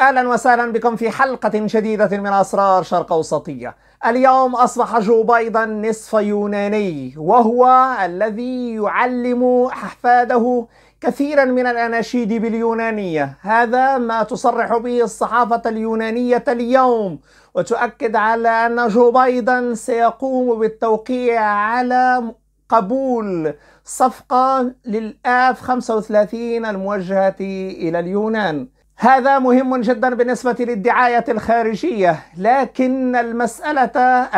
اهلا وسهلا بكم في حلقة جديدة من اسرار شرق اوسطية. اليوم اصبح جو بايدن نصف يوناني وهو الذي يعلم احفاده كثيرا من الاناشيد باليونانية، هذا ما تصرح به الصحافة اليونانية اليوم وتؤكد على ان جو بايدن سيقوم بالتوقيع على قبول صفقة للآف 35 الموجهة إلى اليونان هذا مهم جدا بالنسبة للدعاية الخارجية لكن المسألة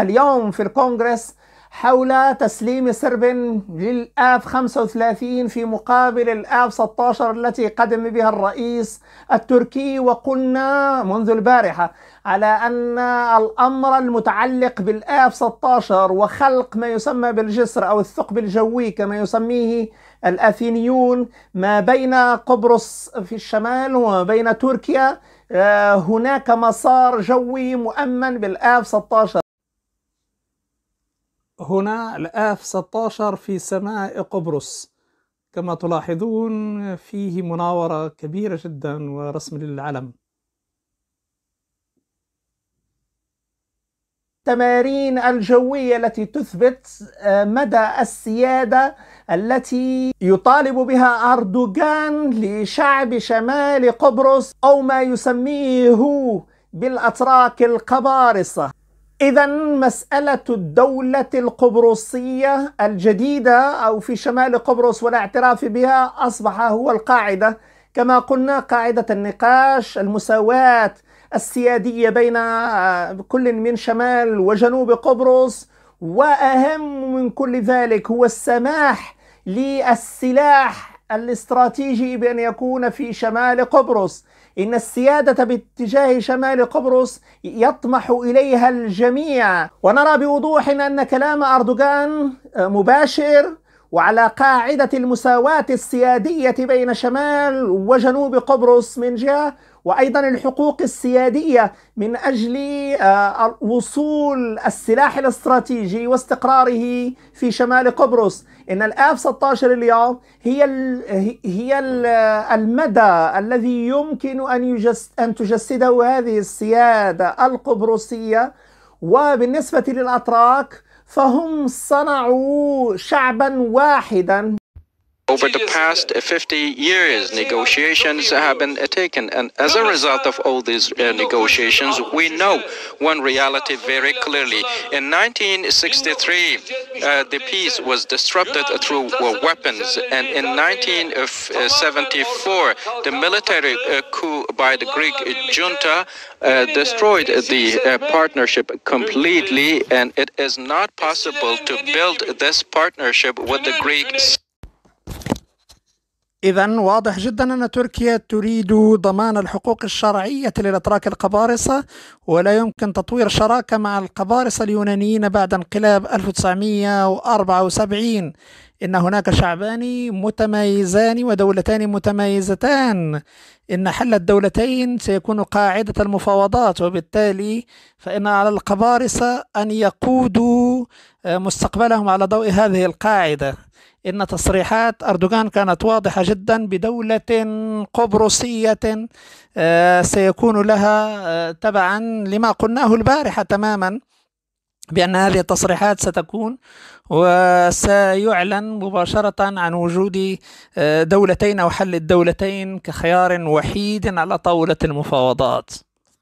اليوم في الكونغرس حول تسليم سرب للآف 35 في مقابل الآف 16 التي قدم بها الرئيس التركي وقلنا منذ البارحة على أن الأمر المتعلق بالآف 16 وخلق ما يسمى بالجسر أو الثقب الجوي كما يسميه الأثينيون ما بين قبرص في الشمال وما بين تركيا آه، هناك مسار جوي مؤمن بالآف 16 هنا الآف 16 في سماء قبرص كما تلاحظون فيه مناورة كبيرة جدا ورسم للعلم التمارين الجوية التي تثبت آه، مدى السيادة التي يطالب بها أردوغان لشعب شمال قبرص أو ما يسميه بالأتراك القبارصة إذا مسألة الدولة القبرصية الجديدة أو في شمال قبرص والاعتراف بها أصبح هو القاعدة كما قلنا قاعدة النقاش المساواة السيادية بين آه، كل من شمال وجنوب قبرص وأهم من كل ذلك هو السماح للسلاح الاستراتيجي بأن يكون في شمال قبرص إن السيادة باتجاه شمال قبرص يطمح إليها الجميع ونرى بوضوح أن كلام أردوغان آه، مباشر وعلى قاعدة المساواة السيادية بين شمال وجنوب قبرص من جهة وأيضا الحقوق السيادية من أجل آه، وصول السلاح الاستراتيجي واستقراره في شمال قبرص إن الآف 16 اليوم هي هي المدى الذي يمكن أن, أن تجسده هذه السيادة القبرصية وبالنسبة للأتراك فهم صنعوا شعبا واحدا Over the past 50 years, negotiations have been taken, and as a result of all these uh, negotiations, we know one reality very clearly. In 1963, uh, the peace was disrupted through uh, weapons, and in 1974, the military uh, coup by the Greek junta uh, destroyed the uh, partnership completely, and it is not possible to build this partnership with the Greek. إذا واضح جدا أن تركيا تريد ضمان الحقوق الشرعية للأتراك القبارصة ولا يمكن تطوير شراكة مع القبارصة اليونانيين بعد انقلاب 1974 إن هناك شعبان متمايزان ودولتان متمايزتان إن حل الدولتين سيكون قاعدة المفاوضات وبالتالي فإن على القبارصة أن يقودوا مستقبلهم على ضوء هذه القاعدة إن تصريحات أردوغان كانت واضحة جدا بدولة قبرصية آه، سيكون لها آه، تبعا لما قلناه البارحة تماما بأن هذه التصريحات ستكون وسيعلن مباشرة عن وجود آه، دولتين أو حل الدولتين كخيار وحيد على طاولة المفاوضات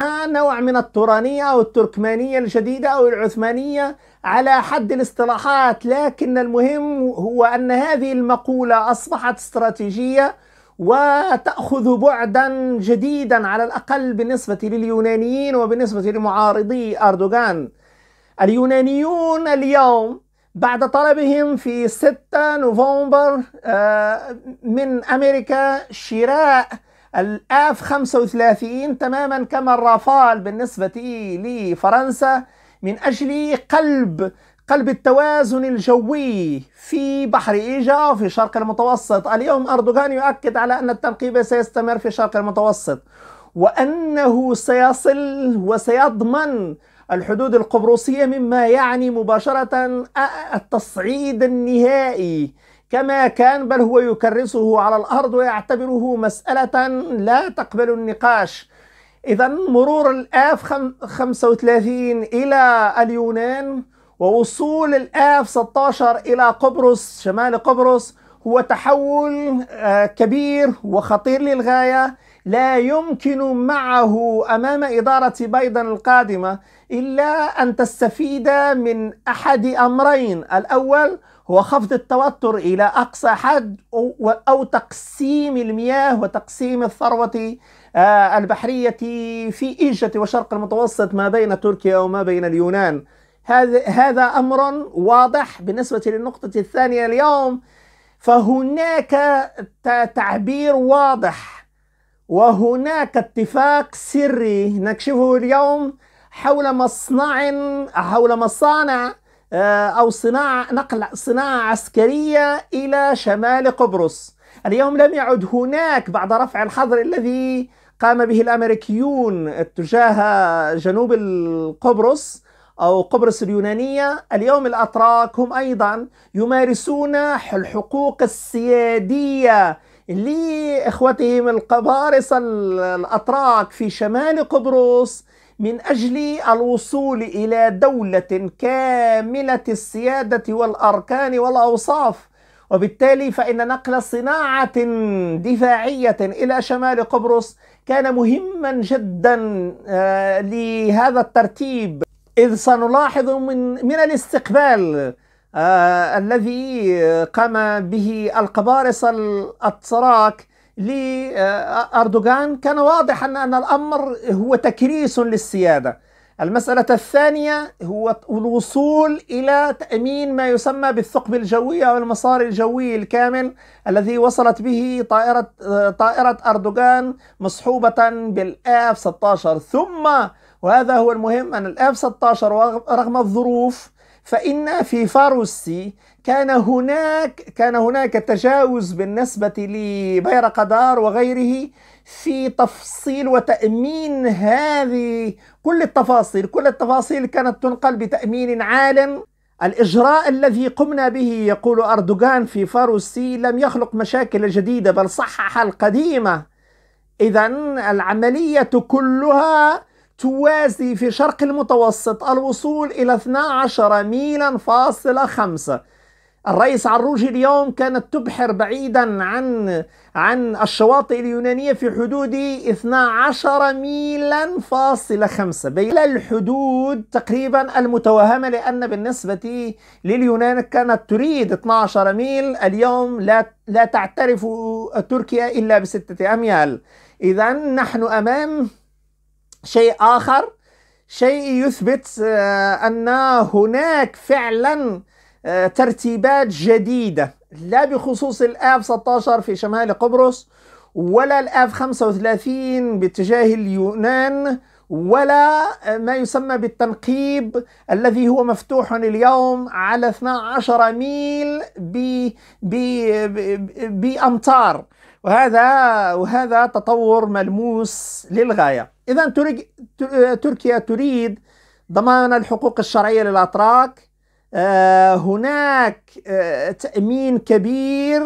آه، نوع من الترانية أو التركمانية الجديدة أو العثمانية على حد الاصطلاحات لكن المهم هو أن هذه المقولة أصبحت استراتيجية وتأخذ بعدا جديدا على الأقل بالنسبة لليونانيين وبالنسبة لمعارضي أردوغان اليونانيون اليوم بعد طلبهم في 6 نوفمبر آه، من أمريكا شراء الآف 35 تماما كما الرافال بالنسبة لفرنسا من أجل قلب قلب التوازن الجوي في بحر إيجا وفي الشرق المتوسط اليوم أردوغان يؤكد على أن التنقيب سيستمر في الشرق المتوسط وأنه سيصل وسيضمن الحدود القبرصية مما يعني مباشرة التصعيد النهائي كما كان بل هو يكرسه على الأرض ويعتبره مسألة لا تقبل النقاش إذا مرور الآف 35 إلى اليونان ووصول الآف 16 إلى قبرص شمال قبرص هو تحول آه، كبير وخطير للغاية لا يمكن معه أمام إدارة بايدن القادمة إلا أن تستفيد من أحد أمرين الأول هو خفض التوتر إلى أقصى حد أو, تقسيم المياه وتقسيم الثروة آه، البحرية في إيجة وشرق المتوسط ما بين تركيا وما بين اليونان هذا هذا أمر واضح بالنسبة للنقطة الثانية اليوم فهناك تعبير واضح وهناك اتفاق سري نكشفه اليوم حول مصنع حول مصانع آه، أو صناعة نقل صناعة عسكرية إلى شمال قبرص اليوم لم يعد هناك بعد رفع الحظر الذي قام به الأمريكيون تجاه جنوب قبرص أو قبرص اليونانية اليوم الأتراك هم أيضا يمارسون الحقوق السيادية لإخوتهم القبارصة الأتراك في شمال قبرص من أجل الوصول إلى دولة كاملة السيادة والأركان والأوصاف وبالتالي فإن نقل صناعة دفاعية إلى شمال قبرص كان مهما جدا آه، لهذا الترتيب إذ سنلاحظ من, من الاستقبال آه، الذي قام به القبارصة الأتراك لأردوغان آه، كان واضحا أن الأمر هو تكريس للسيادة المسألة الثانية هو الوصول إلى تأمين ما يسمى بالثقب الجوي أو المسار الجوي الكامل الذي وصلت به طائرة آه، طائرة أردوغان مصحوبة بالآف 16 ثم وهذا هو المهم أن الآف 16 رغم الظروف فإن في فاروسي كان هناك كان هناك تجاوز بالنسبة لبيرقدار وغيره في تفصيل وتأمين هذه كل التفاصيل كل التفاصيل كانت تنقل بتأمين عال الإجراء الذي قمنا به يقول أردوغان في فاروسي لم يخلق مشاكل جديدة بل صحح القديمة إذا العملية كلها توازي في شرق المتوسط الوصول إلى 12 ميلا فاصلة خمسة الرئيس عروجي اليوم كانت تبحر بعيدا عن عن الشواطئ اليونانية في حدود 12 ميلا فاصلة خمسة بين الحدود تقريبا المتوهمة لأن بالنسبة لليونان كانت تريد 12 ميل اليوم لا, لا تعترف تركيا إلا بستة أميال إذا نحن أمام شيء آخر شيء يثبت آه، أن هناك فعلا آه، ترتيبات جديدة لا بخصوص الاف 16 في شمال قبرص ولا الاف 35 باتجاه اليونان ولا آه، ما يسمى بالتنقيب الذي هو مفتوح اليوم على 12 ميل بأمتار وهذا وهذا تطور ملموس للغايه اذا تركيا تريد ضمان الحقوق الشرعيه للاتراك آه، هناك آه، تامين كبير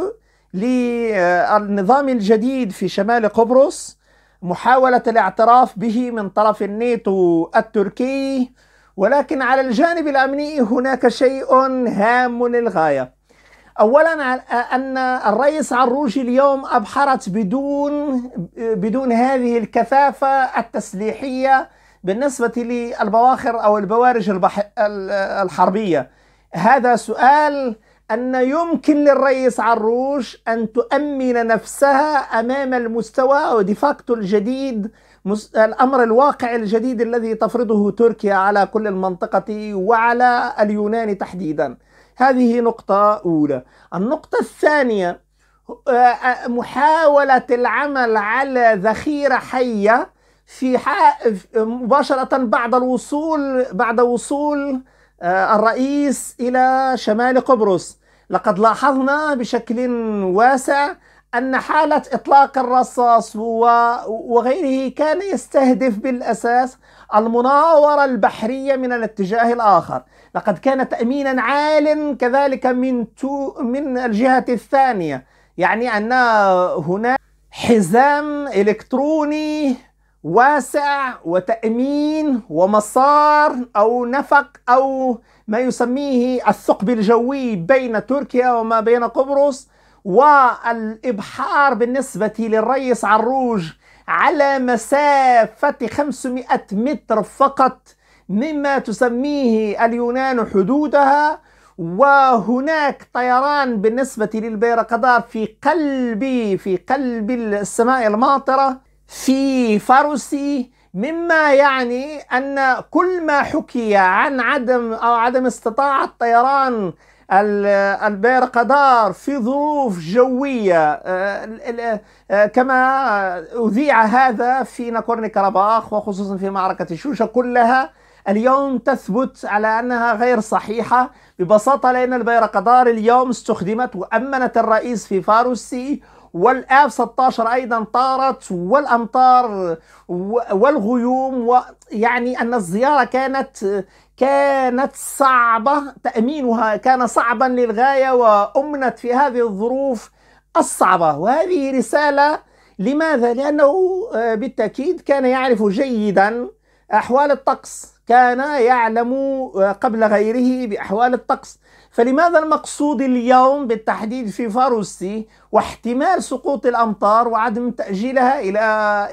للنظام الجديد في شمال قبرص محاوله الاعتراف به من طرف الناتو التركي ولكن على الجانب الامني هناك شيء هام للغايه اولا ان الرئيس عروجي اليوم ابحرت بدون بدون هذه الكثافه التسليحيه بالنسبه للبواخر او البوارج البح... الحربيه هذا سؤال ان يمكن للرئيس عروج ان تؤمن نفسها امام المستوى او ديفاكتو الجديد الامر الواقع الجديد الذي تفرضه تركيا على كل المنطقه وعلى اليونان تحديدا هذه نقطة أولى النقطة الثانية آه، آه، محاولة العمل على ذخيرة حية في مباشرة بعد الوصول بعد وصول آه، الرئيس إلى شمال قبرص لقد لاحظنا بشكل واسع أن حالة إطلاق الرصاص وغيره كان يستهدف بالأساس المناورة البحرية من الاتجاه الآخر لقد كان تأمينا عال كذلك من, تو من الجهة الثانية يعني أن هناك حزام إلكتروني واسع وتأمين ومسار أو نفق أو ما يسميه الثقب الجوي بين تركيا وما بين قبرص والإبحار بالنسبة للرئيس عروج على مسافة 500 متر فقط مما تسميه اليونان حدودها وهناك طيران بالنسبة للبيرقدار في قلب في قلب السماء الماطرة في فاروسي مما يعني أن كل ما حكي عن عدم أو عدم استطاعة طيران البيرقدار في ظروف جوية آه، آه، كما أذيع هذا في ناكورني كرباخ وخصوصا في معركة شوشة كلها اليوم تثبت على أنها غير صحيحة ببساطة لأن البيرقدار اليوم استخدمت وأمنت الرئيس في فاروسي والاف 16 ايضا طارت والامطار والغيوم ويعني ان الزياره كانت كانت صعبة تأمينها كان صعبا للغاية وأمنت في هذه الظروف الصعبة وهذه رسالة لماذا؟ لأنه آه، بالتأكيد كان يعرف جيدا أحوال الطقس كان يعلم آه، قبل غيره بأحوال الطقس فلماذا المقصود اليوم بالتحديد في فاروسي واحتمال سقوط الأمطار وعدم تأجيلها إلى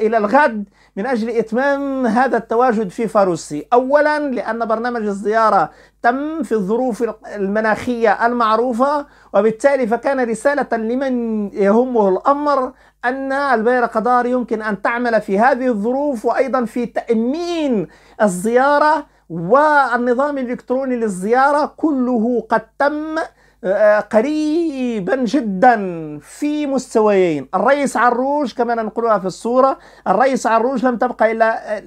إلى الغد من أجل إتمام هذا التواجد في فاروسي أولا لأن برنامج الزيارة تم في الظروف المناخية المعروفة وبالتالي فكان رسالة لمن يهمه الأمر أن البيرة قدار يمكن أن تعمل في هذه الظروف وأيضا في تأمين الزيارة والنظام الإلكتروني للزيارة كله قد تم آه، قريبا جدا في مستويين الرئيس عروج كما نقولها في الصورة الرئيس عروج لم تبقى إلا,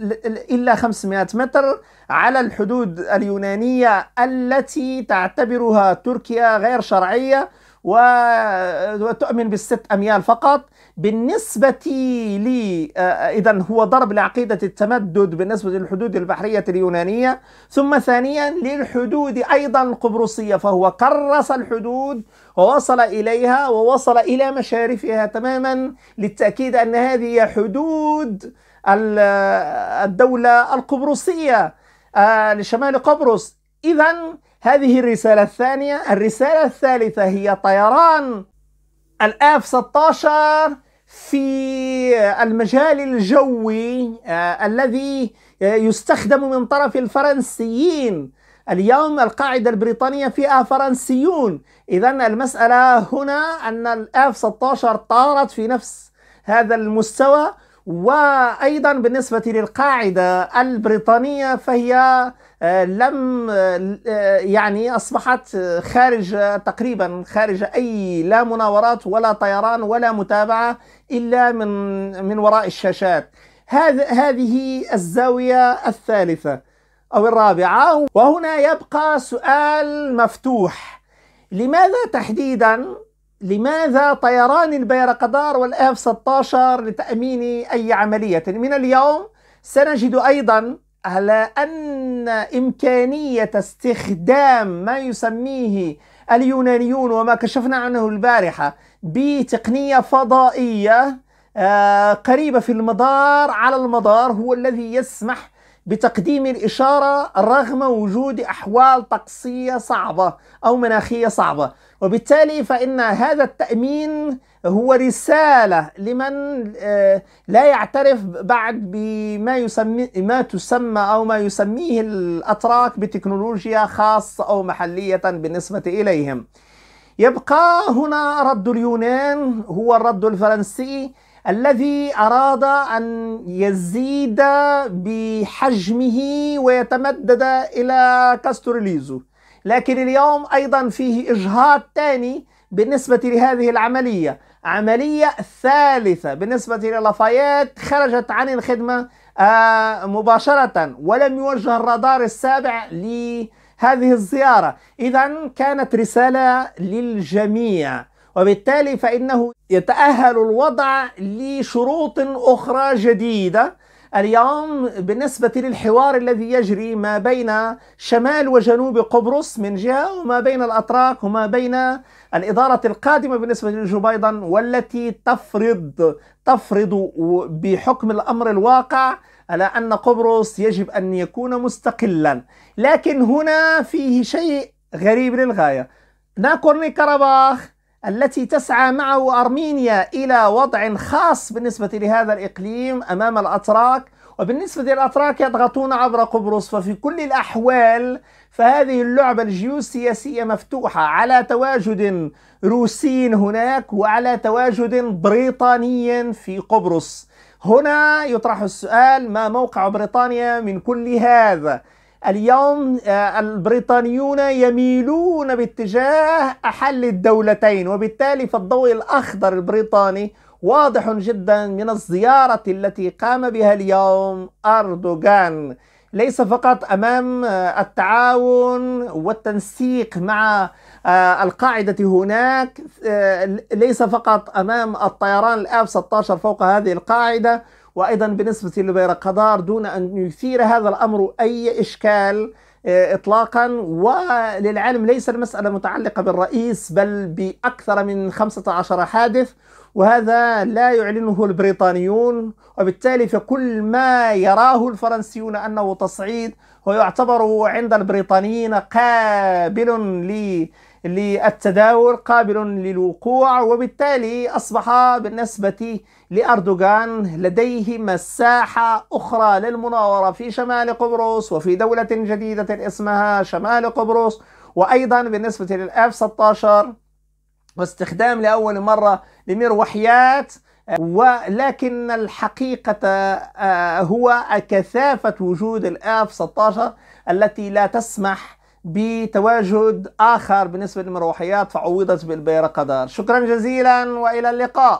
إلا 500 متر على الحدود اليونانية التي تعتبرها تركيا غير شرعية وتؤمن بالست أميال فقط بالنسبة لي آه، إذا هو ضرب لعقيدة التمدد بالنسبة للحدود البحرية اليونانية ثم ثانيا للحدود أيضا القبرصية فهو كرس الحدود ووصل إليها ووصل إلى مشارفها تماما للتأكيد أن هذه حدود آه، الدولة القبرصية آه، لشمال قبرص إذا هذه الرسالة الثانية الرسالة الثالثة هي طيران الآف 16 في المجال الجوي آه، الذي يستخدم من طرف الفرنسيين اليوم القاعدة البريطانية فيها فرنسيون إذا المسألة هنا أن الآف 16 طارت في نفس هذا المستوى وأيضا بالنسبة للقاعدة البريطانية فهي آه، لم آه، آه، يعني أصبحت خارج تقريبا خارج أي لا مناورات ولا طيران ولا متابعة إلا من من وراء الشاشات هذه الزاوية الثالثة أو الرابعة وهنا يبقى سؤال مفتوح لماذا تحديدا لماذا طيران البيرقدار والإف 16 لتأمين أي عملية من اليوم سنجد أيضا على أن إمكانية استخدام ما يسميه اليونانيون وما كشفنا عنه البارحة بتقنية فضائية آه، قريبة في المدار على المدار هو الذي يسمح بتقديم الإشارة رغم وجود أحوال طقسية صعبة أو مناخية صعبة وبالتالي فإن هذا التأمين هو رسالة لمن آه، لا يعترف بعد بما يسمي ما تسمى أو ما يسميه الأتراك بتكنولوجيا خاصة أو محلية بالنسبة إليهم يبقى هنا رد اليونان هو الرد الفرنسي الذي أراد أن يزيد بحجمه ويتمدد إلى كاستوريليزو لكن اليوم أيضا فيه إجهاض ثاني بالنسبة لهذه العملية عملية ثالثة بالنسبة للافايات خرجت عن الخدمة آه، مباشرة ولم يوجه الرادار السابع لهذه الزيارة إذا كانت رسالة للجميع وبالتالي فإنه يتأهل الوضع لشروط أخرى جديدة اليوم بالنسبة للحوار الذي يجري ما بين شمال وجنوب قبرص من جهة وما بين الأتراك وما بين الإدارة القادمة بالنسبة لجبيضا والتي تفرض تفرض بحكم الأمر الواقع على أن قبرص يجب أن يكون مستقلا لكن هنا فيه شيء غريب للغاية ناكورني كرباخ التي تسعى معه أرمينيا إلى وضع خاص بالنسبة لهذا الإقليم أمام الأتراك وبالنسبة للأتراك يضغطون عبر قبرص ففي كل الأحوال فهذه اللعبة الجيوسياسية مفتوحة على تواجد روسي هناك وعلى تواجد بريطاني في قبرص هنا يطرح السؤال ما موقع بريطانيا من كل هذا اليوم آه، البريطانيون يميلون باتجاه أحل الدولتين وبالتالي فالضوء الأخضر البريطاني واضح جدا من الزيارة التي قام بها اليوم أردوغان ليس فقط أمام آه، التعاون والتنسيق مع آه، القاعدة هناك ليس فقط أمام الطيران الآف 16 فوق هذه القاعدة وأيضا بالنسبة لبيرقدار دون أن يثير هذا الأمر أي إشكال آه، إطلاقا وللعلم ليس المسألة متعلقة بالرئيس بل بأكثر من 15 حادث وهذا لا يعلنه البريطانيون وبالتالي فكل ما يراه الفرنسيون أنه تصعيد ويعتبر عند البريطانيين قابل ل للتداول قابل للوقوع وبالتالي أصبح بالنسبة لأردوغان لديه مساحة أخرى للمناورة في شمال قبرص وفي دولة جديدة اسمها شمال قبرص وأيضا بالنسبة للإف 16 واستخدام لأول مرة لمروحيات ولكن الحقيقة آه، هو كثافة وجود الإف 16 التي لا تسمح بتواجد آخر بالنسبة للمروحيات فعوضت بالبيرقدار شكرا جزيلا وإلى اللقاء